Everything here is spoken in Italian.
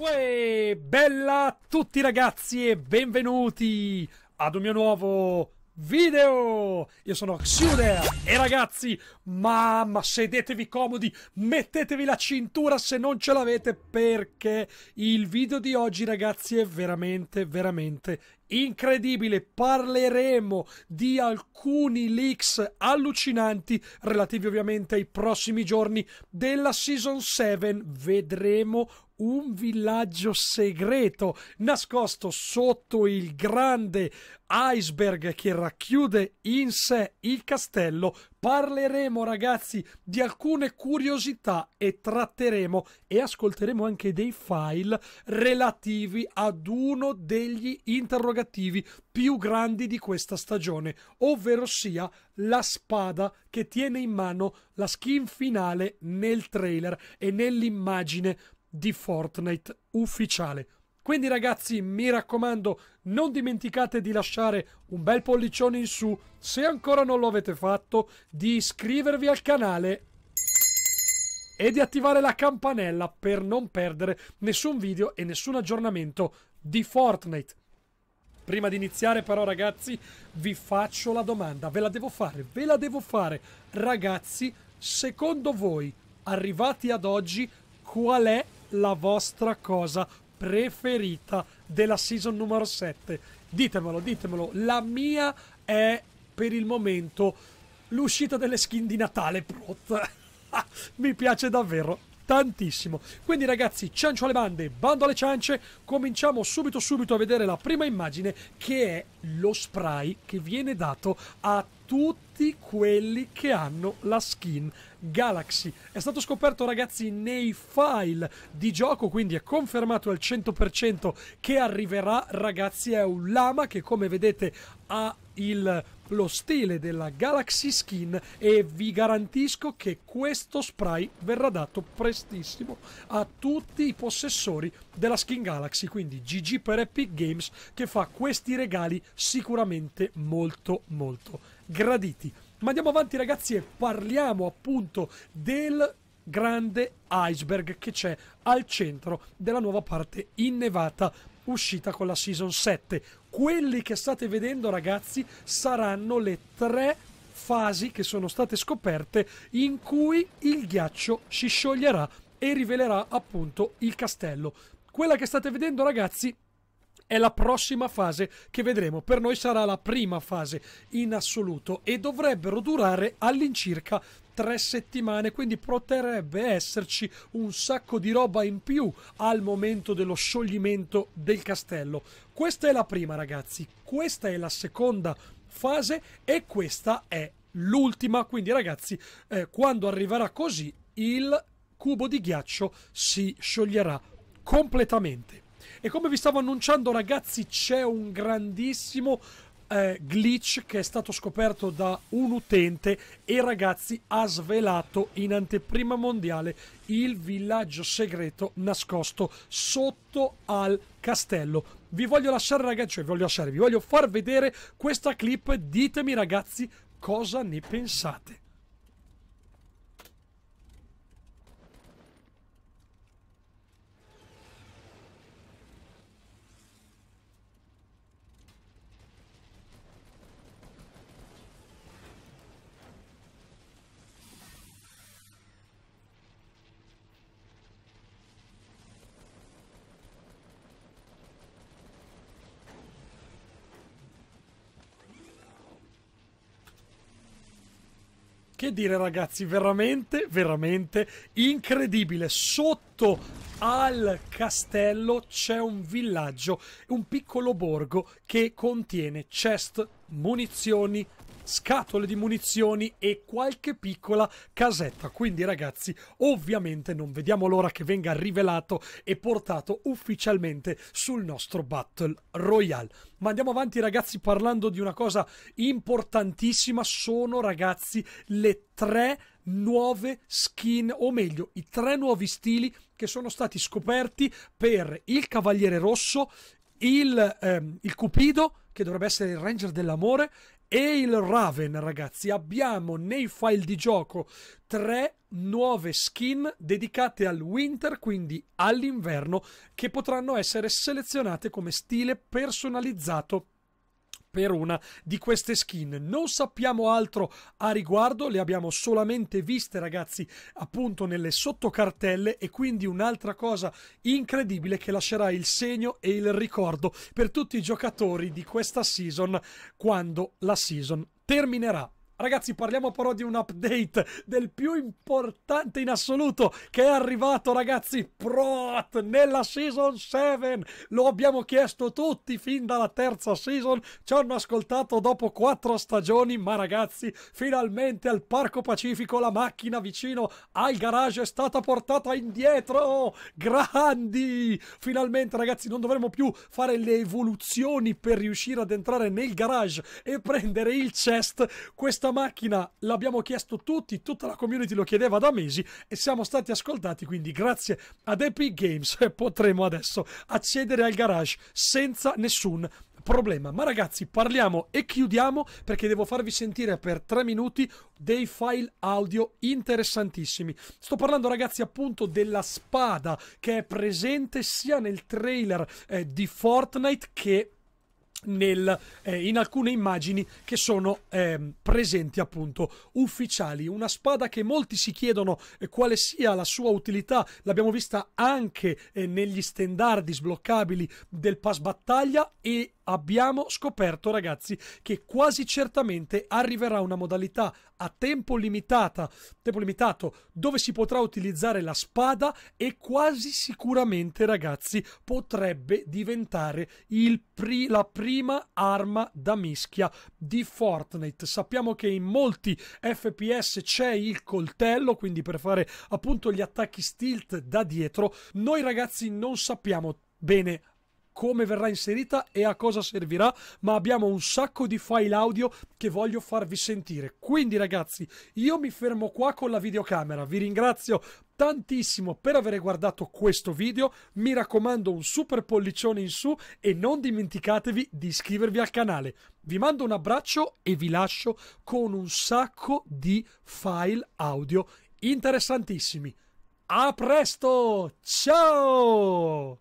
Uè, bella a tutti ragazzi e benvenuti ad un mio nuovo video! Io sono Xuder e ragazzi, mamma, sedetevi comodi, mettetevi la cintura se non ce l'avete perché il video di oggi ragazzi è veramente, veramente incredibile parleremo di alcuni leaks allucinanti relativi ovviamente ai prossimi giorni della season 7 vedremo un villaggio segreto nascosto sotto il grande iceberg che racchiude in sé il castello parleremo ragazzi di alcune curiosità e tratteremo e ascolteremo anche dei file relativi ad uno degli interrogativi più grandi di questa stagione, ovvero sia la spada che tiene in mano la skin finale nel trailer e nell'immagine di Fortnite ufficiale. Quindi ragazzi, mi raccomando, non dimenticate di lasciare un bel pollicione in su, se ancora non lo avete fatto, di iscrivervi al canale e di attivare la campanella per non perdere nessun video e nessun aggiornamento di Fortnite. Prima di iniziare però ragazzi, vi faccio la domanda, ve la devo fare, ve la devo fare. Ragazzi, secondo voi, arrivati ad oggi, qual è la vostra cosa preferita della season numero 7. Ditemelo, ditemelo, la mia è per il momento l'uscita delle skin di Natale Prot. Mi piace davvero tantissimo. Quindi ragazzi, ciancio alle bande, bando alle ciance, cominciamo subito subito a vedere la prima immagine che è lo spray che viene dato a tutti quelli che hanno la skin Galaxy. È stato scoperto, ragazzi, nei file di gioco, quindi è confermato al 100% che arriverà, ragazzi, è un lama che come vedete ha il lo stile della Galaxy Skin e vi garantisco che questo spray verrà dato prestissimo a tutti i possessori della Skin Galaxy, quindi GG per Epic Games che fa questi regali sicuramente molto molto graditi. Ma andiamo avanti ragazzi e parliamo appunto del grande iceberg che c'è al centro della nuova parte innevata uscita con la Season 7. Quelli che state vedendo, ragazzi, saranno le tre fasi che sono state scoperte in cui il ghiaccio si scioglierà e rivelerà appunto il castello. Quella che state vedendo, ragazzi, è la prossima fase che vedremo. Per noi sarà la prima fase in assoluto e dovrebbero durare all'incirca tre settimane, quindi potrebbe esserci un sacco di roba in più al momento dello scioglimento del castello. Questa è la prima, ragazzi, questa è la seconda fase e questa è l'ultima, quindi ragazzi, eh, quando arriverà così il cubo di ghiaccio si scioglierà completamente. E come vi stavo annunciando, ragazzi, c'è un grandissimo eh, glitch che è stato scoperto da un utente e ragazzi ha svelato in anteprima mondiale il villaggio segreto nascosto sotto al castello. Vi voglio lasciare ragazzi, cioè vi voglio lasciare, vi voglio far vedere questa clip, ditemi ragazzi cosa ne pensate. Che dire ragazzi, veramente, veramente incredibile. Sotto al castello c'è un villaggio, un piccolo borgo che contiene chest, munizioni, scatole di munizioni e qualche piccola casetta. Quindi ragazzi, ovviamente non vediamo l'ora che venga rivelato e portato ufficialmente sul nostro Battle Royale. Ma andiamo avanti ragazzi parlando di una cosa importantissima, sono ragazzi le tre nuove skin, o meglio, i tre nuovi stili che sono stati scoperti per il Cavaliere Rosso, il, ehm, il Cupido, che dovrebbe essere il Ranger dell'amore, e il Raven, ragazzi, abbiamo nei file di gioco tre nuove skin dedicate al winter, quindi all'inverno, che potranno essere selezionate come stile personalizzato per una di queste skin. Non sappiamo altro a riguardo, le abbiamo solamente viste ragazzi appunto nelle sottocartelle e quindi un'altra cosa incredibile che lascerà il segno e il ricordo per tutti i giocatori di questa season quando la season terminerà. Ragazzi, parliamo però di un update del più importante in assoluto che è arrivato, ragazzi, Prot nella Season 7. Lo abbiamo chiesto tutti fin dalla terza season, ci hanno ascoltato dopo quattro stagioni, ma ragazzi, finalmente al Parco Pacifico la macchina vicino al garage è stata portata indietro. Grandi! Finalmente, ragazzi, non dovremo più fare le evoluzioni per riuscire ad entrare nel garage e prendere il chest. Questa questa macchina l'abbiamo chiesto tutti, tutta la community lo chiedeva da mesi e siamo stati ascoltati, quindi grazie ad Epic Games potremo adesso accedere al garage senza nessun problema. Ma ragazzi, parliamo e chiudiamo perché devo farvi sentire per tre minuti dei file audio interessantissimi. Sto parlando, ragazzi, appunto della spada che è presente sia nel trailer eh, di Fortnite che nel, eh, in alcune immagini che sono eh, presenti appunto ufficiali una spada che molti si chiedono eh, quale sia la sua utilità l'abbiamo vista anche eh, negli standardi sbloccabili del pass battaglia e abbiamo scoperto, ragazzi, che quasi certamente arriverà una modalità a tempo, limitata, tempo limitato dove si potrà utilizzare la spada e quasi sicuramente, ragazzi, potrebbe diventare pri- la prima arma da mischia di Fortnite. Sappiamo che in molti FPS c'è il coltello, quindi per fare appunto gli attacchi stilt da dietro. Noi, ragazzi, non sappiamo bene come verrà inserita e a cosa servirà, ma abbiamo un sacco di file audio che voglio farvi sentire. Quindi ragazzi, io mi fermo qua con la videocamera. Vi ringrazio tantissimo per aver guardato questo video, mi raccomando un super pollicione in su e non dimenticatevi di iscrivervi al canale. Vi mando un abbraccio e vi lascio con un sacco di file audio interessantissimi. A presto! Ciao!